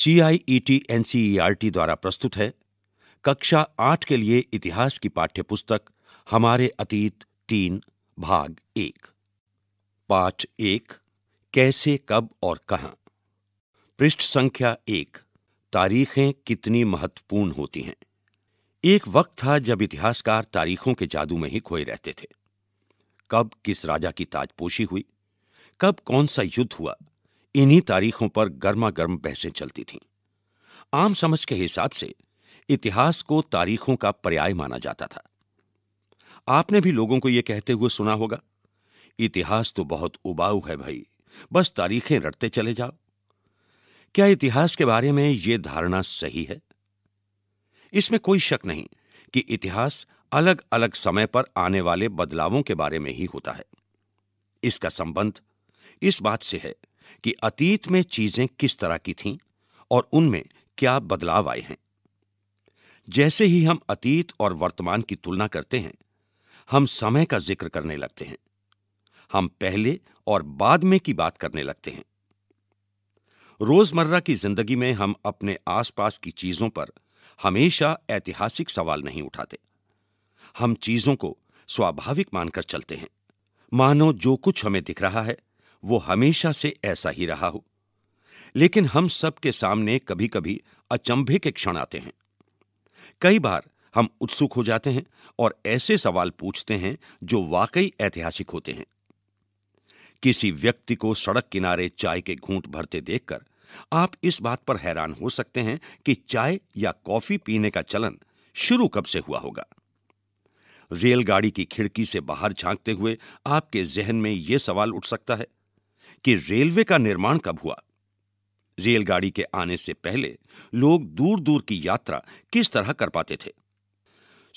C I E T N C E R T द्वारा प्रस्तुत है कक्षा आठ के लिए इतिहास की पाठ्यपुस्तक हमारे अतीत तीन भाग एक पाठ एक कैसे कब और कहाँ पृष्ठ संख्या एक तारीखें कितनी महत्वपूर्ण होती हैं एक वक्त था जब इतिहासकार तारीखों के जादू में ही खोए रहते थे कब किस राजा की ताजपोशी हुई कब कौन सा युद्ध हुआ इन्हीं तारीखों पर गर्मा गर्म बहसें चलती थीं आम समझ के हिसाब से इतिहास को तारीखों का पर्याय माना जाता था आपने भी लोगों को यह कहते हुए सुना होगा इतिहास तो बहुत उबाऊ है भाई बस तारीखें रटते चले जाओ क्या इतिहास के बारे में यह धारणा सही है इसमें कोई शक नहीं कि इतिहास अलग अलग समय पर आने वाले बदलावों के बारे में ही होता है इसका संबंध इस बात से है कि अतीत में चीजें किस तरह की थीं और उनमें क्या बदलाव आए हैं जैसे ही हम अतीत और वर्तमान की तुलना करते हैं हम समय का जिक्र करने लगते हैं हम पहले और बाद में की बात करने लगते हैं रोजमर्रा की जिंदगी में हम अपने आसपास की चीजों पर हमेशा ऐतिहासिक सवाल नहीं उठाते हम चीजों को स्वाभाविक मानकर चलते हैं मानो जो कुछ हमें दिख रहा है वो हमेशा से ऐसा ही रहा हो लेकिन हम सब के सामने कभी कभी अचंभे के क्षण आते हैं कई बार हम उत्सुक हो जाते हैं और ऐसे सवाल पूछते हैं जो वाकई ऐतिहासिक होते हैं किसी व्यक्ति को सड़क किनारे चाय के घूंट भरते देखकर आप इस बात पर हैरान हो सकते हैं कि चाय या कॉफी पीने का चलन शुरू कब से हुआ होगा रेलगाड़ी की खिड़की से बाहर झांकते हुए आपके जहन में यह सवाल उठ सकता है कि रेलवे का निर्माण कब हुआ रेलगाड़ी के आने से पहले लोग दूर दूर की यात्रा किस तरह कर पाते थे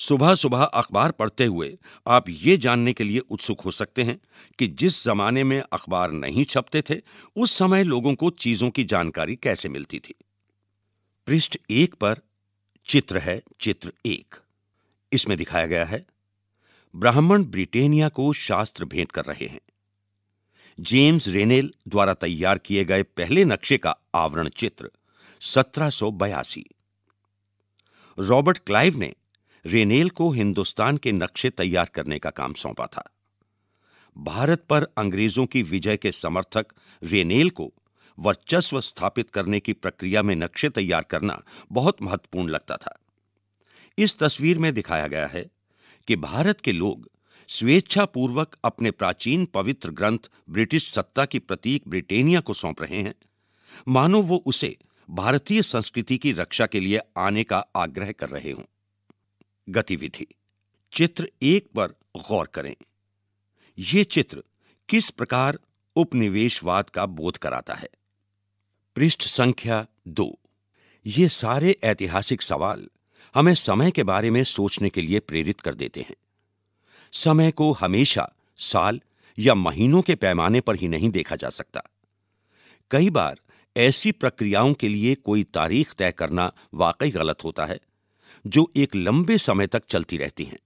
सुबह सुबह अखबार पढ़ते हुए आप ये जानने के लिए उत्सुक हो सकते हैं कि जिस जमाने में अखबार नहीं छपते थे उस समय लोगों को चीजों की जानकारी कैसे मिलती थी पृष्ठ एक पर चित्र है चित्र एक इसमें दिखाया गया है ब्राह्मण ब्रिटेनिया को शास्त्र भेंट कर रहे हैं जेम्स रेनेल द्वारा तैयार किए गए पहले नक्शे का आवरण चित्र सत्रह रॉबर्ट क्लाइव ने रेनेल को हिंदुस्तान के नक्शे तैयार करने का काम सौंपा था भारत पर अंग्रेजों की विजय के समर्थक रेनेल को वर्चस्व स्थापित करने की प्रक्रिया में नक्शे तैयार करना बहुत महत्वपूर्ण लगता था इस तस्वीर में दिखाया गया है कि भारत के लोग स्वेच्छापूर्वक अपने प्राचीन पवित्र ग्रंथ ब्रिटिश सत्ता की प्रतीक ब्रिटेनिया को सौंप रहे हैं मानो वो उसे भारतीय संस्कृति की रक्षा के लिए आने का आग्रह कर रहे हों गतिविधि चित्र एक पर गौर करें यह चित्र किस प्रकार उपनिवेशवाद का बोध कराता है पृष्ठ संख्या दो ये सारे ऐतिहासिक सवाल हमें समय के बारे में सोचने के लिए प्रेरित कर देते हैं समय को हमेशा साल या महीनों के पैमाने पर ही नहीं देखा जा सकता कई बार ऐसी प्रक्रियाओं के लिए कोई तारीख तय करना वाकई गलत होता है जो एक लंबे समय तक चलती रहती हैं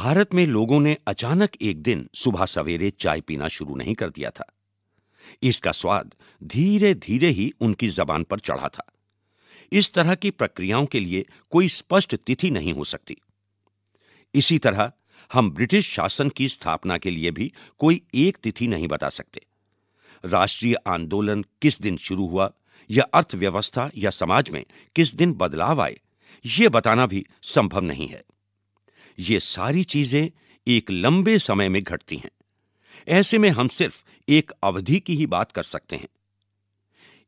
भारत में लोगों ने अचानक एक दिन सुबह सवेरे चाय पीना शुरू नहीं कर दिया था इसका स्वाद धीरे धीरे ही उनकी जबान पर चढ़ा था इस तरह की प्रक्रियाओं के लिए कोई स्पष्ट तिथि नहीं हो सकती इसी तरह हम ब्रिटिश शासन की स्थापना के लिए भी कोई एक तिथि नहीं बता सकते राष्ट्रीय आंदोलन किस दिन शुरू हुआ या अर्थव्यवस्था या समाज में किस दिन बदलाव आए ये बताना भी संभव नहीं है ये सारी चीजें एक लंबे समय में घटती हैं ऐसे में हम सिर्फ एक अवधि की ही बात कर सकते हैं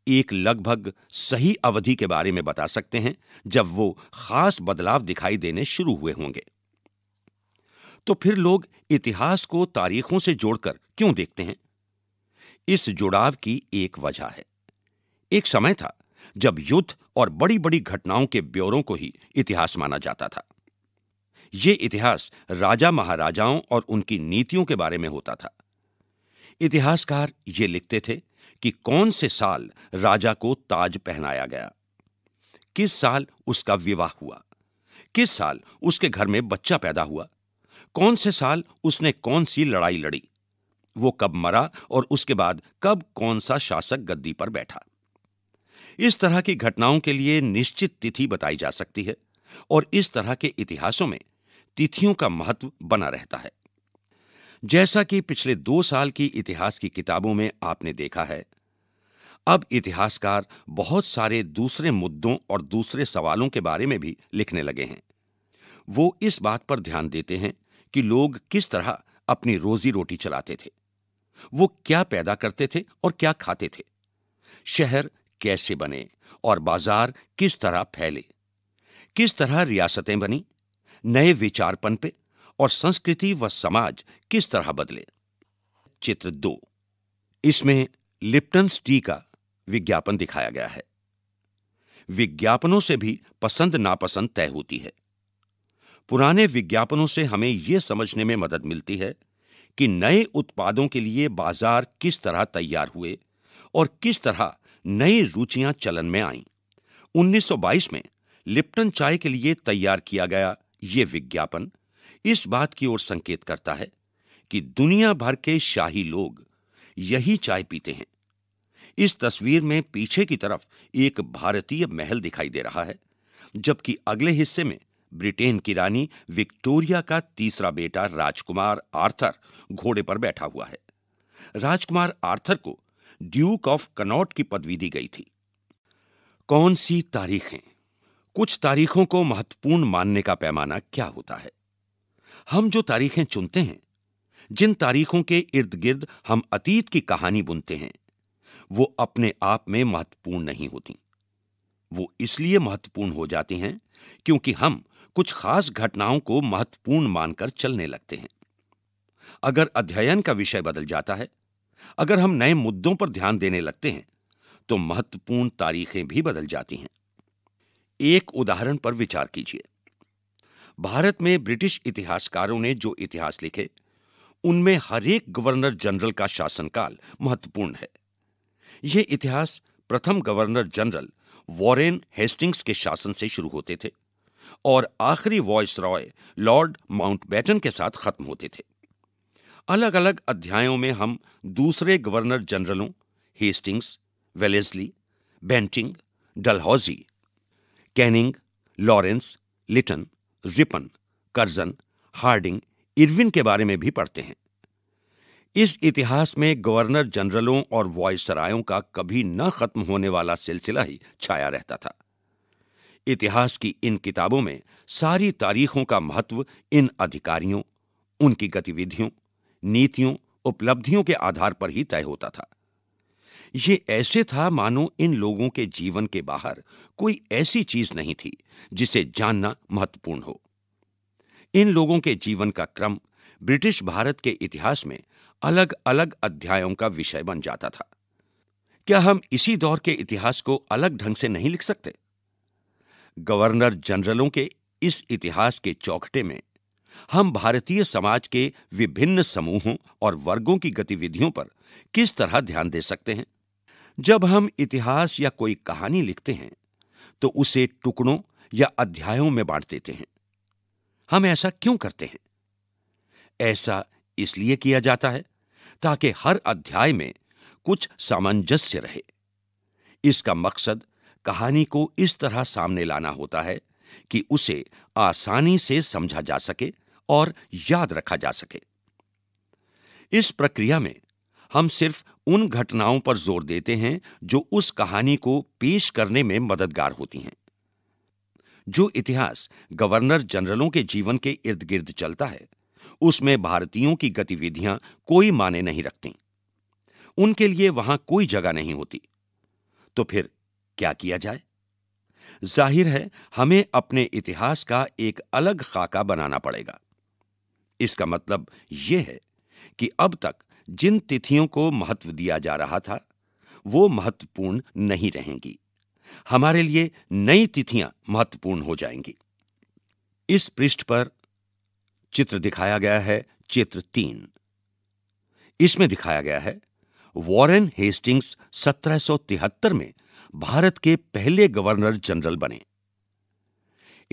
एक लगभग सही अवधि के बारे में बता सकते हैं जब वो खास बदलाव दिखाई देने शुरू हुए होंगे तो फिर लोग इतिहास को तारीखों से जोड़कर क्यों देखते हैं इस जुड़ाव की एक वजह है एक समय था जब युद्ध और बड़ी बड़ी घटनाओं के ब्यौरों को ही इतिहास माना जाता था ये इतिहास राजा महाराजाओं और उनकी नीतियों के बारे में होता था इतिहासकार ये लिखते थे कि कौन से साल राजा को ताज पहनाया गया किस साल उसका विवाह हुआ किस साल उसके घर में बच्चा पैदा हुआ कौन से साल उसने कौन सी लड़ाई लड़ी वो कब मरा और उसके बाद कब कौन सा शासक गद्दी पर बैठा इस तरह की घटनाओं के लिए निश्चित तिथि बताई जा सकती है और इस तरह के इतिहासों में तिथियों का महत्व बना रहता है जैसा कि पिछले दो साल की इतिहास की किताबों में आपने देखा है अब इतिहासकार बहुत सारे दूसरे मुद्दों और दूसरे सवालों के बारे में भी लिखने लगे हैं वो इस बात पर ध्यान देते हैं कि लोग किस तरह अपनी रोजी रोटी चलाते थे वो क्या पैदा करते थे और क्या खाते थे शहर कैसे बने और बाजार किस तरह फैले किस तरह रियासतें बनी नए विचार पनपे और संस्कृति व समाज किस तरह बदले चित्र दो इसमें लिप्टन टी का विज्ञापन दिखाया गया है विज्ञापनों से भी पसंद नापसंद तय होती है पुराने विज्ञापनों से हमें यह समझने में मदद मिलती है कि नए उत्पादों के लिए बाजार किस तरह तैयार हुए और किस तरह नई रुचियां चलन में आईं 1922 में लिप्टन चाय के लिए तैयार किया गया ये विज्ञापन इस बात की ओर संकेत करता है कि दुनिया भर के शाही लोग यही चाय पीते हैं इस तस्वीर में पीछे की तरफ एक भारतीय महल दिखाई दे रहा है जबकि अगले हिस्से में ब्रिटेन की रानी विक्टोरिया का तीसरा बेटा राजकुमार आर्थर घोड़े पर बैठा हुआ है राजकुमार आर्थर को ड्यूक ऑफ कनॉट की पदवी दी गई थी कौन सी तारीखें कुछ तारीखों को महत्वपूर्ण मानने का पैमाना क्या होता है हम जो तारीखें चुनते हैं जिन तारीखों के इर्द गिर्द हम अतीत की कहानी बुनते हैं वो अपने आप में महत्वपूर्ण नहीं होती वो इसलिए महत्वपूर्ण हो जाती हैं क्योंकि हम कुछ खास घटनाओं को महत्वपूर्ण मानकर चलने लगते हैं अगर अध्ययन का विषय बदल जाता है अगर हम नए मुद्दों पर ध्यान देने लगते हैं तो महत्वपूर्ण तारीखें भी बदल जाती हैं एक उदाहरण पर विचार कीजिए भारत में ब्रिटिश इतिहासकारों ने जो इतिहास लिखे उनमें हरेक गवर्नर जनरल का शासनकाल महत्वपूर्ण है यह इतिहास प्रथम गवर्नर जनरल वॉरेन हेस्टिंग्स के शासन से शुरू होते थे और आखिरी वॉयस रॉय लॉर्ड बैटन के साथ खत्म होते थे अलग अलग अध्यायों में हम दूसरे गवर्नर जनरलों Hastings Wellesley Bentinck Dalhousie Canning Lawrence Lytton Ripon Curzon Hardinge Irwin के बारे में भी पढ़ते हैं इस इतिहास में गवर्नर जनरलों और वॉयसरायों का कभी न खत्म होने वाला सिलसिला ही छाया रहता था इतिहास की इन किताबों में सारी तारीखों का महत्व इन अधिकारियों उनकी गतिविधियों नीतियों उपलब्धियों के आधार पर ही तय होता था ये ऐसे था मानो इन लोगों के जीवन के बाहर कोई ऐसी चीज नहीं थी जिसे जानना महत्वपूर्ण हो इन लोगों के जीवन का क्रम ब्रिटिश भारत के इतिहास में अलग अलग अध्यायों का विषय बन जाता था क्या हम इसी दौर के इतिहास को अलग ढंग से नहीं लिख सकते गवर्नर जनरलों के इस इतिहास के चौखटे में हम भारतीय समाज के विभिन्न समूहों और वर्गों की गतिविधियों पर किस तरह ध्यान दे सकते हैं जब हम इतिहास या कोई कहानी लिखते हैं तो उसे टुकड़ों या अध्यायों में बांट देते हैं हम ऐसा क्यों करते हैं ऐसा इसलिए किया जाता है ताकि हर अध्याय में कुछ सामंजस्य रहे इसका मकसद कहानी को इस तरह सामने लाना होता है कि उसे आसानी से समझा जा सके और याद रखा जा सके इस प्रक्रिया में हम सिर्फ उन घटनाओं पर जोर देते हैं जो उस कहानी को पेश करने में मददगार होती हैं जो इतिहास गवर्नर जनरलों के जीवन के इर्द गिर्द चलता है उसमें भारतीयों की गतिविधियां कोई माने नहीं रखती उनके लिए वहां कोई जगह नहीं होती तो फिर क्या किया जाए जाहिर है हमें अपने इतिहास का एक अलग खाका बनाना पड़ेगा इसका मतलब यह है कि अब तक जिन तिथियों को महत्व दिया जा रहा था वो महत्वपूर्ण नहीं रहेंगी हमारे लिए नई तिथियां महत्वपूर्ण हो जाएंगी इस पृष्ठ पर चित्र दिखाया गया है चित्र तीन इसमें दिखाया गया है वॉरेन हेस्टिंग्स 1773 में भारत के पहले गवर्नर जनरल बने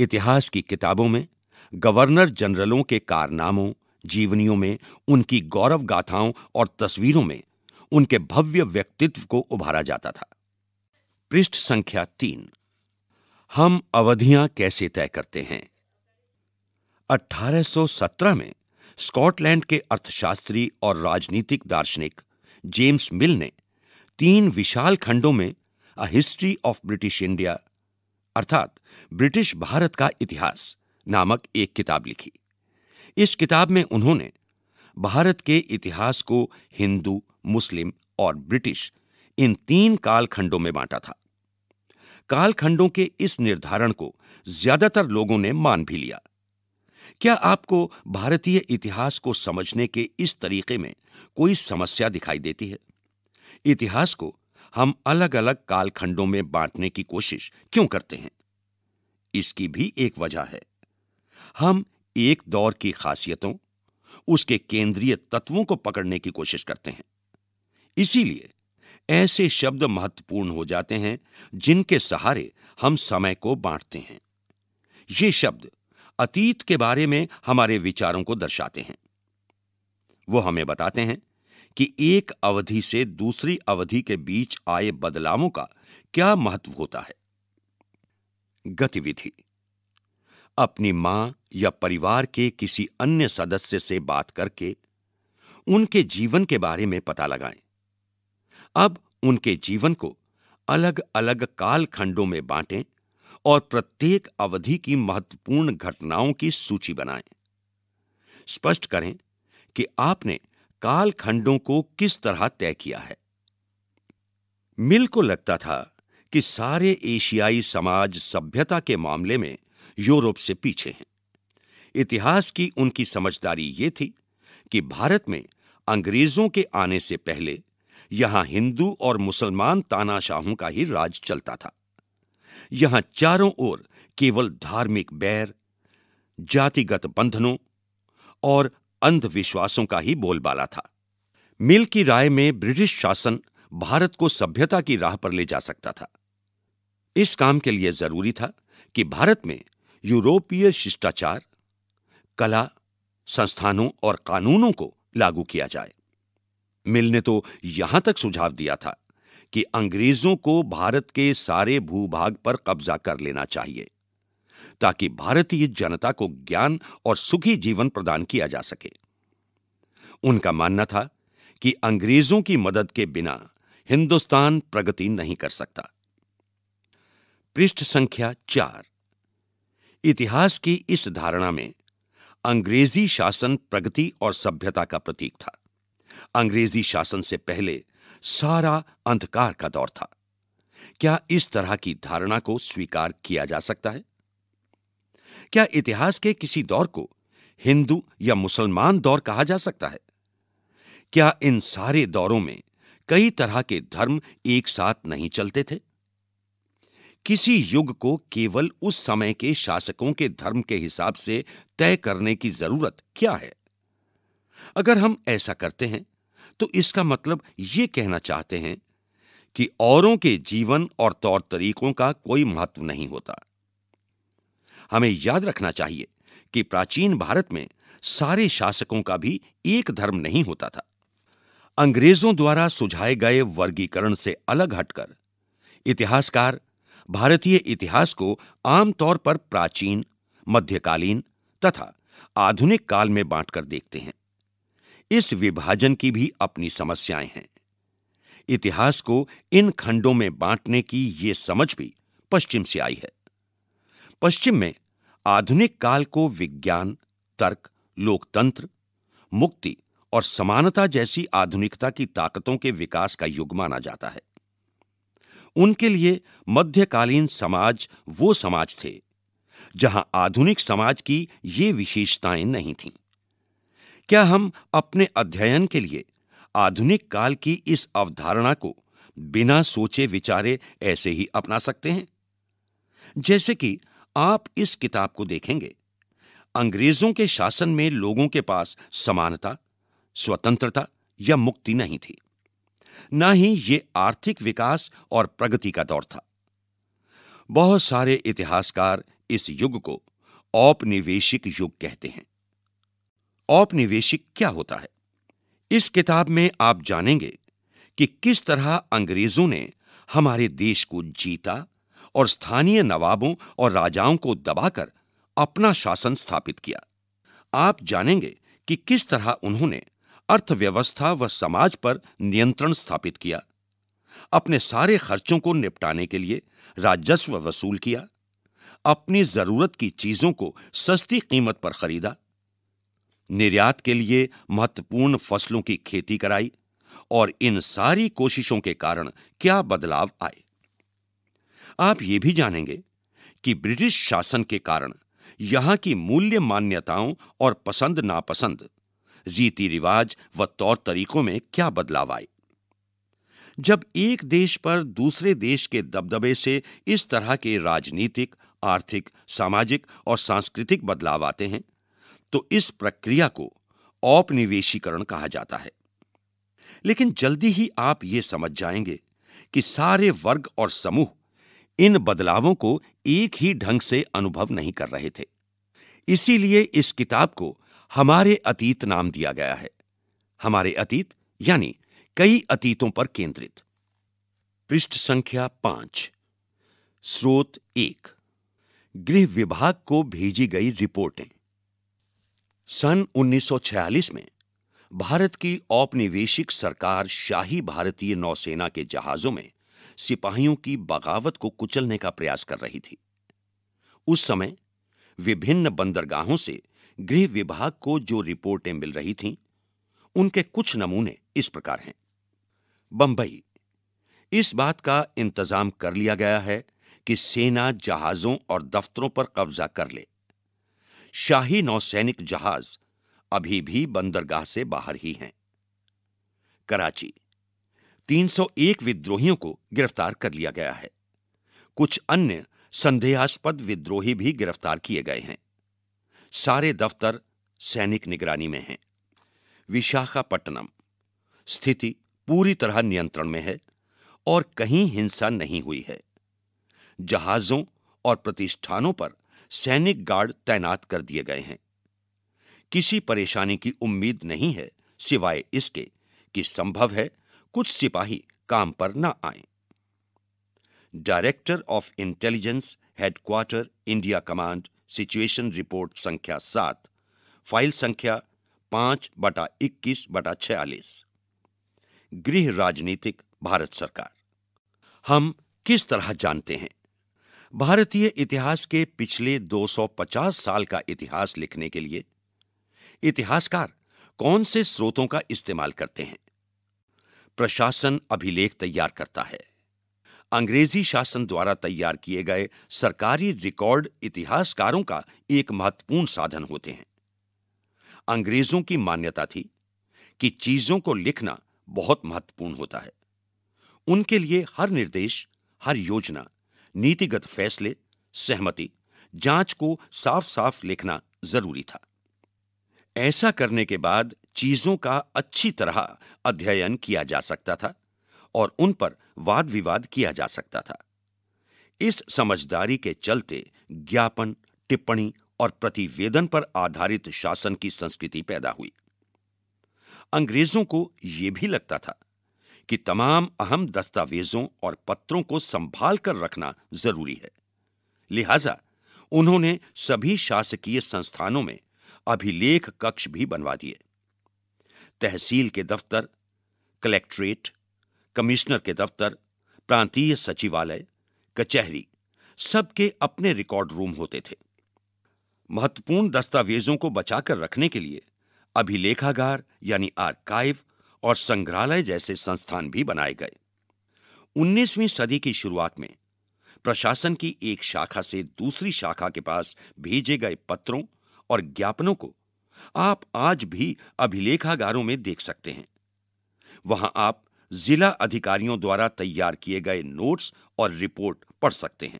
इतिहास की किताबों में गवर्नर जनरलों के कारनामों जीवनियों में उनकी गौरव गाथाओं और तस्वीरों में उनके भव्य व्यक्तित्व को उभारा जाता था पृष्ठ संख्या तीन हम अवधियां कैसे तय करते हैं 1817 में स्कॉटलैंड के अर्थशास्त्री और राजनीतिक दार्शनिक जेम्स मिल ने तीन विशाल खंडों में a history of British India अर्थात ब्रिटिश भारत का इतिहास नामक एक किताब लिखी इस किताब में उन्होंने भारत के इतिहास को हिंदू मुस्लिम और ब्रिटिश इन तीन कालखंडों में बांटा था कालखंडों के इस निर्धारण को ज्यादातर लोगों ने मान भी लिया क्या आपको भारतीय इतिहास को समझने के इस तरीके में कोई समस्या दिखाई देती है इतिहास को हम अलग अलग कालखंडों में बांटने की कोशिश क्यों करते हैं इसकी भी एक वजह है हम एक दौर की खासियतों उसके केंद्रीय तत्वों को पकड़ने की कोशिश करते हैं इसीलिए ऐसे शब्द महत्वपूर्ण हो जाते हैं जिनके सहारे हम समय को बांटते हैं ये शब्द अतीत के बारे में हमारे विचारों को दर्शाते हैं वो हमें बताते हैं कि एक अवधि से दूसरी अवधि के बीच आए बदलावों का क्या महत्व होता है गतिविधि अपनी मां या परिवार के किसी अन्य सदस्य से बात करके उनके जीवन के बारे में पता लगाएं अब उनके जीवन को अलग अलग कालखंडों में बांटें और प्रत्येक अवधि की महत्वपूर्ण घटनाओं की सूची बनाएं स्पष्ट करें कि आपने कालखंडों को किस तरह तय किया है मिल को लगता था कि सारे एशियाई समाज सभ्यता के मामले में यूरोप से पीछे हैं इतिहास की उनकी समझदारी ये थी कि भारत में अंग्रेजों के आने से पहले यहां हिंदू और मुसलमान तानाशाहों का ही राज चलता था यहां चारों ओर केवल धार्मिक बैर जातिगत बंधनों और अंधविश्वासों का ही बोलबाला था मिल की राय में ब्रिटिश शासन भारत को सभ्यता की राह पर ले जा सकता था इस काम के लिए जरूरी था कि भारत में यूरोपीय शिष्टाचार कला संस्थानों और कानूनों को लागू किया जाए मिल ने तो यहां तक सुझाव दिया था कि अंग्रेजों को भारत के सारे भूभाग पर कब्जा कर लेना चाहिए ताकि भारतीय जनता को ज्ञान और सुखी जीवन प्रदान किया जा सके उनका मानना था कि अंग्रेजों की मदद के बिना हिंदुस्तान प्रगति नहीं कर सकता पृष्ठ संख्या चार इतिहास की इस धारणा में अंग्रेजी शासन प्रगति और सभ्यता का प्रतीक था अंग्रेजी शासन से पहले सारा अंधकार का दौर था क्या इस तरह की धारणा को स्वीकार किया जा सकता है क्या इतिहास के किसी दौर को हिंदू या मुसलमान दौर कहा जा सकता है क्या इन सारे दौरों में कई तरह के धर्म एक साथ नहीं चलते थे किसी युग को केवल उस समय के शासकों के धर्म के हिसाब से तय करने की जरूरत क्या है अगर हम ऐसा करते हैं तो इसका मतलब यह कहना चाहते हैं कि औरों के जीवन और तौर तरीकों का कोई महत्व नहीं होता हमें याद रखना चाहिए कि प्राचीन भारत में सारे शासकों का भी एक धर्म नहीं होता था अंग्रेजों द्वारा सुझाए गए वर्गीकरण से अलग हटकर इतिहासकार भारतीय इतिहास को आमतौर पर प्राचीन मध्यकालीन तथा आधुनिक काल में बांटकर देखते हैं इस विभाजन की भी अपनी समस्याएं हैं इतिहास को इन खंडों में बांटने की यह समझ भी पश्चिम से आई है पश्चिम में आधुनिक काल को विज्ञान तर्क लोकतंत्र मुक्ति और समानता जैसी आधुनिकता की ताकतों के विकास का युग माना जाता है उनके लिए मध्यकालीन समाज वो समाज थे जहां आधुनिक समाज की ये विशेषताएं नहीं थीं क्या हम अपने अध्ययन के लिए आधुनिक काल की इस अवधारणा को बिना सोचे विचारे ऐसे ही अपना सकते हैं जैसे कि आप इस किताब को देखेंगे अंग्रेजों के शासन में लोगों के पास समानता स्वतंत्रता या मुक्ति नहीं थी न ही ये आर्थिक विकास और प्रगति का दौर था बहुत सारे इतिहासकार इस युग को औपनिवेशिक युग कहते हैं औपनिवेशिक क्या होता है इस किताब में आप जानेंगे कि किस तरह अंग्रेजों ने हमारे देश को जीता और स्थानीय नवाबों और राजाओं को दबाकर अपना शासन स्थापित किया आप जानेंगे कि किस तरह उन्होंने अर्थव्यवस्था व समाज पर नियंत्रण स्थापित किया अपने सारे खर्चों को निपटाने के लिए राजस्व वसूल किया अपनी जरूरत की चीजों को सस्ती कीमत पर खरीदा निर्यात के लिए महत्वपूर्ण फसलों की खेती कराई और इन सारी कोशिशों के कारण क्या बदलाव आए आप ये भी जानेंगे कि ब्रिटिश शासन के कारण यहां की मूल्य मान्यताओं और पसंद नापसंद रीति रिवाज व तौर तरीकों में क्या बदलाव आए जब एक देश पर दूसरे देश के दबदबे से इस तरह के राजनीतिक आर्थिक सामाजिक और सांस्कृतिक बदलाव आते हैं तो इस प्रक्रिया को औपनिवेशीकरण कहा जाता है लेकिन जल्दी ही आप ये समझ जाएंगे कि सारे वर्ग और समूह इन बदलावों को एक ही ढंग से अनुभव नहीं कर रहे थे इसीलिए इस किताब को हमारे अतीत नाम दिया गया है हमारे अतीत यानी कई अतीतों पर केंद्रित पृष्ठ संख्या पांच स्रोत एक गृह विभाग को भेजी गई रिपोर्टें सन 1946 में भारत की औपनिवेशिक सरकार शाही भारतीय नौसेना के जहाजों में सिपाहियों की बगावत को कुचलने का प्रयास कर रही थी उस समय विभिन्न बंदरगाहों से गृह विभाग को जो रिपोर्टें मिल रही थीं उनके कुछ नमूने इस प्रकार हैं बंबई इस बात का इंतजाम कर लिया गया है कि सेना जहाजों और दफ्तरों पर कब्जा कर ले शाही नौसैनिक जहाज अभी भी बंदरगाह से बाहर ही हैं कराची 301 विद्रोहियों को गिरफ्तार कर लिया गया है कुछ अन्य संदेहास्पद विद्रोही भी गिरफ्तार किए गए हैं सारे दफ्तर सैनिक निगरानी में हैं विशाखापट्टनम स्थिति पूरी तरह नियंत्रण में है और कहीं हिंसा नहीं हुई है जहाजों और प्रतिष्ठानों पर सैनिक गार्ड तैनात कर दिए गए हैं किसी परेशानी की उम्मीद नहीं है सिवाय इसके कि संभव है कुछ सिपाही काम पर ना आए director of intelligence headquarter India command situation report संख्या सात फाइल संख्या पांच बटा इक्कीस बटा छियालीस गृह राजनीतिक भारत सरकार हम किस तरह जानते हैं भारतीय इतिहास के पिछले 250 साल का इतिहास लिखने के लिए इतिहासकार कौन से स्रोतों का इस्तेमाल करते हैं प्रशासन अभिलेख तैयार करता है अंग्रेजी शासन द्वारा तैयार किए गए सरकारी रिकॉर्ड इतिहासकारों का एक महत्वपूर्ण साधन होते हैं अंग्रेजों की मान्यता थी कि चीजों को लिखना बहुत महत्वपूर्ण होता है उनके लिए हर निर्देश हर योजना नीतिगत फैसले सहमति जांच को साफ साफ लिखना जरूरी था ऐसा करने के बाद चीजों का अच्छी तरह अध्ययन किया जा सकता था और उन पर वाद विवाद किया जा सकता था इस समझदारी के चलते ज्ञापन टिप्पणी और प्रतिवेदन पर आधारित शासन की संस्कृति पैदा हुई अंग्रेजों को यह भी लगता था कि तमाम अहम दस्तावेजों और पत्रों को संभाल कर रखना जरूरी है लिहाजा उन्होंने सभी शासकीय संस्थानों में अभिलेख कक्ष भी बनवा दिए तहसील के दफ्तर कलेक्ट्रेट कमिश्नर के दफ्तर प्रांतीय सचिवालय कचहरी सबके अपने रिकॉर्ड रूम होते थे महत्वपूर्ण दस्तावेजों को बचाकर रखने के लिए अभिलेखागार यानी आर्काइव और संग्रहालय जैसे संस्थान भी बनाए गए 19वीं सदी की शुरुआत में प्रशासन की एक शाखा से दूसरी शाखा के पास भेजे गए पत्रों और ज्ञापनों को आप आज भी अभिलेखागारों में देख सकते हैं वहां आप जिला अधिकारियों द्वारा तैयार किए गए नोट्स और रिपोर्ट पढ़ सकते हैं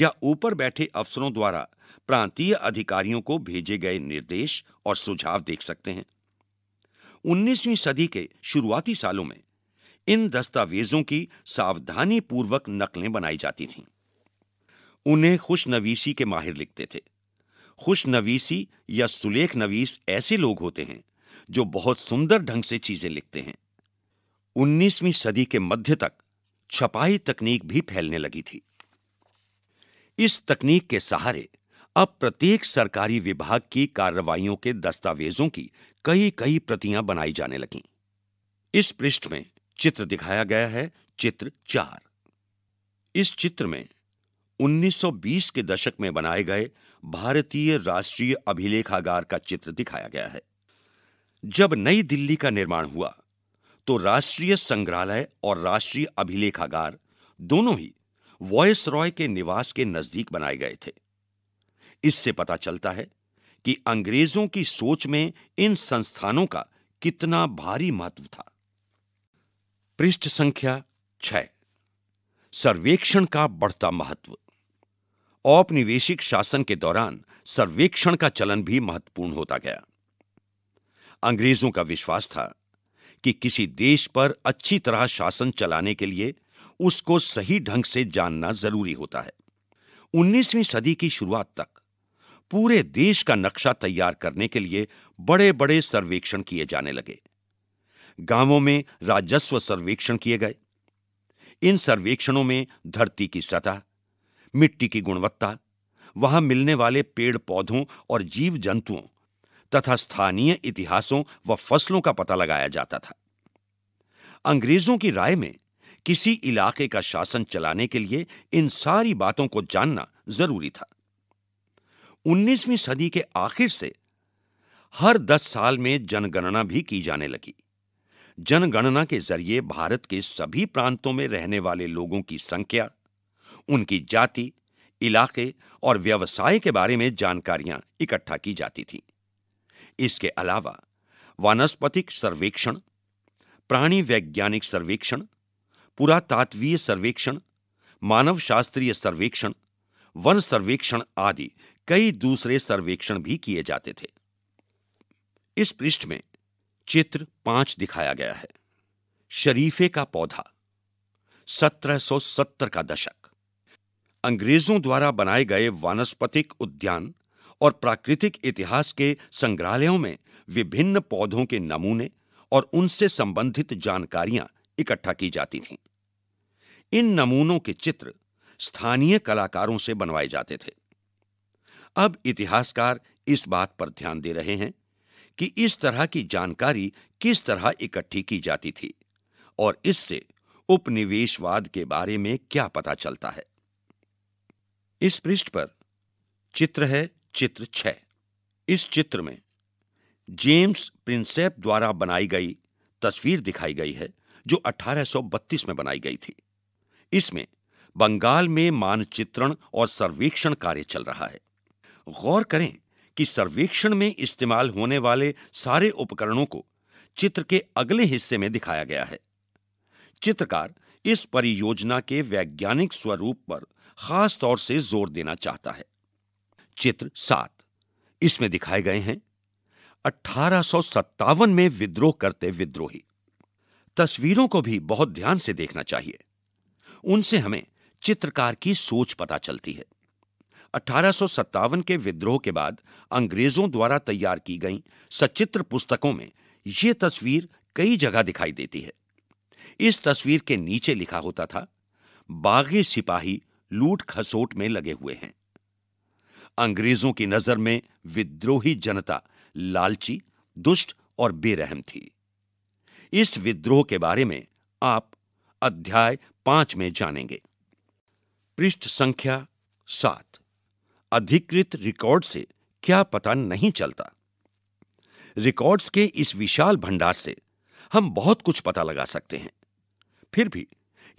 या ऊपर बैठे अफसरों द्वारा प्रांतीय अधिकारियों को भेजे गए निर्देश और सुझाव देख सकते हैं 19वीं सदी के शुरुआती सालों में इन दस्तावेजों की सावधानी पूर्वक नकलें बनाई जाती थीं उन्हें खुशनवीसी के माहिर लिखते थे खुश नवीसी या सुलेख नवीस ऐसे लोग होते हैं जो बहुत सुंदर ढंग से चीजें लिखते हैं 19वीं सदी के मध्य तक छपाई तकनीक भी फैलने लगी थी इस तकनीक के सहारे अब प्रत्येक सरकारी विभाग की कार्रवाइयों के दस्तावेजों की कई कई प्रतियां बनाई जाने लगी इस पृष्ठ में चित्र दिखाया गया है चित्र चार इस चित्र में 1920 के दशक में बनाए गए भारतीय राष्ट्रीय अभिलेखागार का चित्र दिखाया गया है जब नई दिल्ली का निर्माण हुआ तो राष्ट्रीय संग्रहालय और राष्ट्रीय अभिलेखागार दोनों ही वॉयस रॉय के निवास के नजदीक बनाए गए थे इससे पता चलता है कि अंग्रेजों की सोच में इन संस्थानों का कितना भारी महत्व था पृष्ठ संख्या छ सर्वेक्षण का बढ़ता महत्व औपनिवेशिक शासन के दौरान सर्वेक्षण का चलन भी महत्वपूर्ण होता गया अंग्रेजों का विश्वास था कि किसी देश पर अच्छी तरह शासन चलाने के लिए उसको सही ढंग से जानना जरूरी होता है 19वीं सदी की शुरुआत तक पूरे देश का नक्शा तैयार करने के लिए बड़े बड़े सर्वेक्षण किए जाने लगे गांवों में राजस्व सर्वेक्षण किए गए इन सर्वेक्षणों में धरती की सतह मिट्टी की गुणवत्ता वहां मिलने वाले पेड़ पौधों और जीव जंतुओं तथा स्थानीय इतिहासों व फसलों का पता लगाया जाता था अंग्रेजों की राय में किसी इलाके का शासन चलाने के लिए इन सारी बातों को जानना जरूरी था 19वीं सदी के आखिर से हर 10 साल में जनगणना भी की जाने लगी जनगणना के जरिए भारत के सभी प्रांतों में रहने वाले लोगों की संख्या उनकी जाति इलाके और व्यवसाय के बारे में जानकारियां इकट्ठा की जाती थी इसके अलावा वानस्पतिक सर्वेक्षण प्राणी वैज्ञानिक सर्वेक्षण पुरातात्वीय सर्वेक्षण मानव शास्त्रीय सर्वेक्षण वन सर्वेक्षण आदि कई दूसरे सर्वेक्षण भी किए जाते थे इस पृष्ठ में चित्र पांच दिखाया गया है शरीफे का पौधा 1770 का दशक अंग्रेजों द्वारा बनाए गए वानस्पतिक उद्यान और प्राकृतिक इतिहास के संग्रहालयों में विभिन्न पौधों के नमूने और उनसे संबंधित जानकारियां इकट्ठा की जाती थीं इन नमूनों के चित्र स्थानीय कलाकारों से बनवाए जाते थे अब इतिहासकार इस बात पर ध्यान दे रहे हैं कि इस तरह की जानकारी किस तरह इकट्ठी की जाती थी और इससे उपनिवेशवाद के बारे में क्या पता चलता है इस पृष्ठ पर चित्र है चित्र छ इस चित्र में जेम्स प्रिंसेप द्वारा बनाई गई तस्वीर दिखाई गई है जो 1832 में बनाई गई थी इसमें बंगाल में मानचित्रण और सर्वेक्षण कार्य चल रहा है गौर करें कि सर्वेक्षण में इस्तेमाल होने वाले सारे उपकरणों को चित्र के अगले हिस्से में दिखाया गया है चित्रकार इस परियोजना के वैज्ञानिक स्वरूप पर खास तौर से जोर देना चाहता है चित्र सात इसमें दिखाए गए हैं अठारह में विद्रोह करते विद्रोही तस्वीरों को भी बहुत ध्यान से देखना चाहिए उनसे हमें चित्रकार की सोच पता चलती है अठारह के विद्रोह के बाद अंग्रेजों द्वारा तैयार की गई सचित्र पुस्तकों में यह तस्वीर कई जगह दिखाई देती है इस तस्वीर के नीचे लिखा होता था बागी सिपाही लूट खसोट में लगे हुए हैं अंग्रेजों की नजर में विद्रोही जनता लालची दुष्ट और बेरहम थी इस विद्रोह के बारे में आप अध्याय पांच में जानेंगे पृष्ठ संख्या सात अधिकृत रिकॉर्ड से क्या पता नहीं चलता रिकॉर्ड्स के इस विशाल भंडार से हम बहुत कुछ पता लगा सकते हैं फिर भी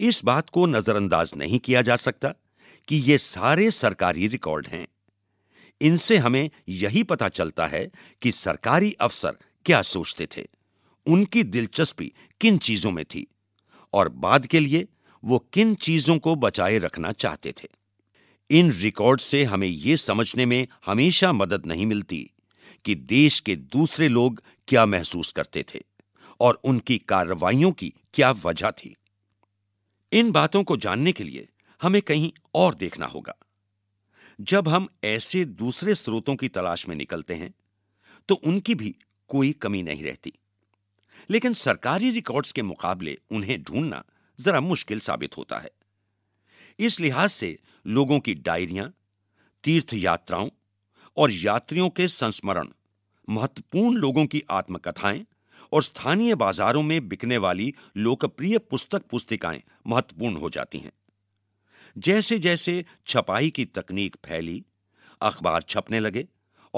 इस बात को नजरअंदाज नहीं किया जा सकता कि ये सारे सरकारी रिकॉर्ड हैं इनसे हमें यही पता चलता है कि सरकारी अफसर क्या सोचते थे उनकी दिलचस्पी किन चीजों में थी और बाद के लिए वो किन चीजों को बचाए रखना चाहते थे इन रिकॉर्ड से हमें यह समझने में हमेशा मदद नहीं मिलती कि देश के दूसरे लोग क्या महसूस करते थे और उनकी कार्रवाइयों की क्या वजह थी इन बातों को जानने के लिए हमें कहीं और देखना होगा जब हम ऐसे दूसरे स्रोतों की तलाश में निकलते हैं तो उनकी भी कोई कमी नहीं रहती लेकिन सरकारी रिकॉर्ड्स के मुकाबले उन्हें ढूंढना जरा मुश्किल साबित होता है इस लिहाज से लोगों की डायरियां तीर्थ यात्राओं और यात्रियों के संस्मरण महत्वपूर्ण लोगों की आत्मकथाएं और स्थानीय बाजारों में बिकने वाली लोकप्रिय पुस्तक पुस्तिकाएं महत्वपूर्ण हो जाती हैं जैसे जैसे छपाई की तकनीक फैली अखबार छपने लगे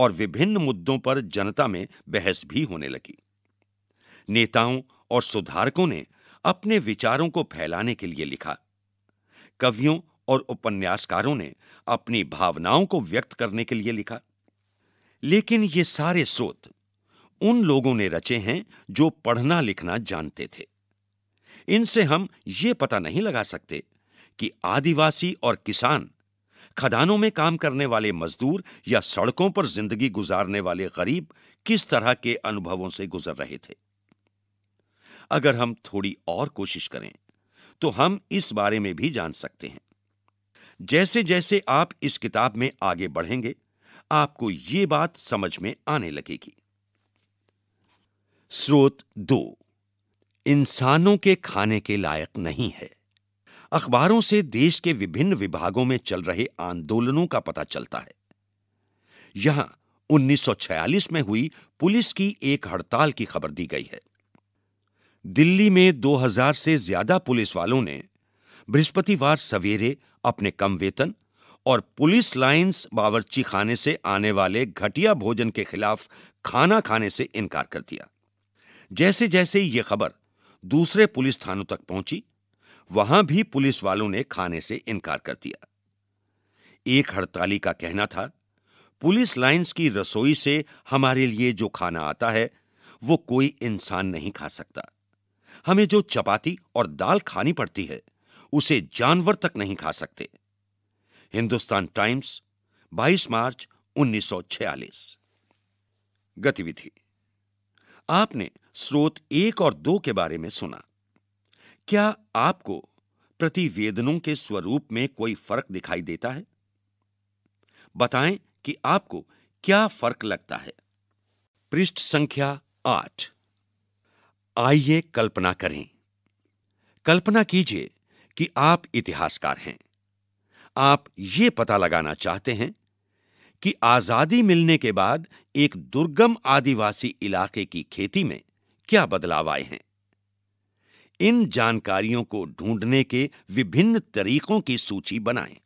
और विभिन्न मुद्दों पर जनता में बहस भी होने लगी नेताओं और सुधारकों ने अपने विचारों को फैलाने के लिए लिखा कवियों और उपन्यासकारों ने अपनी भावनाओं को व्यक्त करने के लिए लिखा लेकिन ये सारे स्रोत उन लोगों ने रचे हैं जो पढ़ना लिखना जानते थे इनसे हम ये पता नहीं लगा सकते कि आदिवासी और किसान खदानों में काम करने वाले मजदूर या सड़कों पर जिंदगी गुजारने वाले गरीब किस तरह के अनुभवों से गुजर रहे थे अगर हम थोड़ी और कोशिश करें तो हम इस बारे में भी जान सकते हैं जैसे जैसे आप इस किताब में आगे बढ़ेंगे आपको ये बात समझ में आने लगेगी स्रोत दो इंसानों के खाने के लायक नहीं है अखबारों से देश के विभिन्न विभागों में चल रहे आंदोलनों का पता चलता है यहां 1946 में हुई पुलिस की एक हड़ताल की खबर दी गई है दिल्ली में 2000 से ज्यादा पुलिस वालों ने बृहस्पतिवार सवेरे अपने कम वेतन और पुलिस लाइंस बावर्ची खाने से आने वाले घटिया भोजन के खिलाफ खाना खाने से इनकार कर दिया जैसे जैसे ये खबर दूसरे पुलिस थानों तक पहुंची वहां भी पुलिस वालों ने खाने से इनकार कर दिया एक हड़ताली का कहना था पुलिस लाइंस की रसोई से हमारे लिए जो खाना आता है वो कोई इंसान नहीं खा सकता हमें जो चपाती और दाल खानी पड़ती है उसे जानवर तक नहीं खा सकते हिंदुस्तान टाइम्स 22 मार्च 1946 गतिविधि आपने स्रोत एक और दो के बारे में सुना क्या आपको प्रतिवेदनों के स्वरूप में कोई फर्क दिखाई देता है बताएं कि आपको क्या फर्क लगता है पृष्ठ संख्या आठ आइए कल्पना करें कल्पना कीजिए कि आप इतिहासकार हैं आप ये पता लगाना चाहते हैं कि आजादी मिलने के बाद एक दुर्गम आदिवासी इलाके की खेती में क्या बदलाव आए हैं इन जानकारियों को ढूंढने के विभिन्न तरीकों की सूची बनाएं।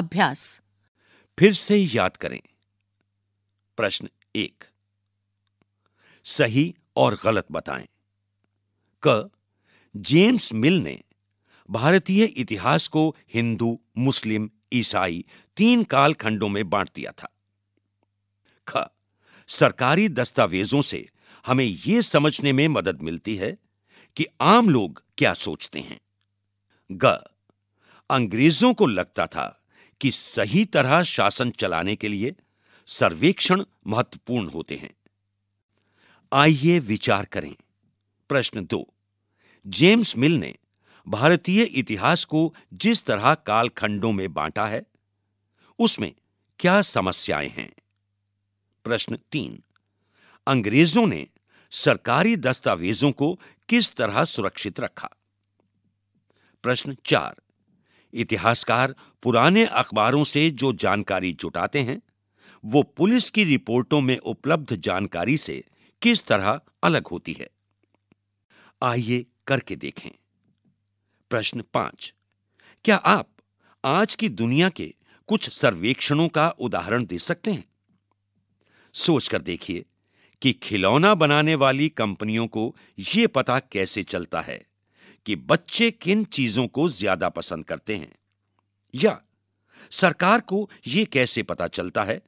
अभ्यास फिर से याद करें प्रश्न एक सही और गलत बताएं क जेम्स मिल ने भारतीय इतिहास को हिंदू मुस्लिम ईसाई तीन कालखंडों में बांट दिया था ख सरकारी दस्तावेजों से हमें यह समझने में मदद मिलती है कि आम लोग क्या सोचते हैं ग अंग्रेजों को लगता था कि सही तरह शासन चलाने के लिए सर्वेक्षण महत्वपूर्ण होते हैं आइए विचार करें प्रश्न दो जेम्स मिल ने भारतीय इतिहास को जिस तरह कालखंडों में बांटा है उसमें क्या समस्याएं हैं प्रश्न तीन अंग्रेजों ने सरकारी दस्तावेजों को किस तरह सुरक्षित रखा प्रश्न चार इतिहासकार पुराने अखबारों से जो जानकारी जुटाते हैं वो पुलिस की रिपोर्टों में उपलब्ध जानकारी से किस तरह अलग होती है आइए करके देखें प्रश्न पांच क्या आप आज की दुनिया के कुछ सर्वेक्षणों का उदाहरण दे सकते हैं सोचकर देखिए कि खिलौना बनाने वाली कंपनियों को यह पता कैसे चलता है कि बच्चे किन चीजों को ज्यादा पसंद करते हैं या सरकार को यह कैसे पता चलता है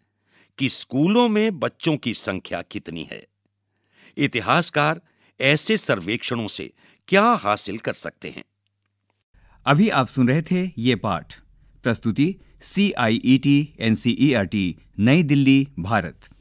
कि स्कूलों में बच्चों की संख्या कितनी है इतिहासकार ऐसे सर्वेक्षणों से क्या हासिल कर सकते हैं अभी आप सुन रहे थे ये पाठ प्रस्तुति C I E T N C E R T New Delhi Bharat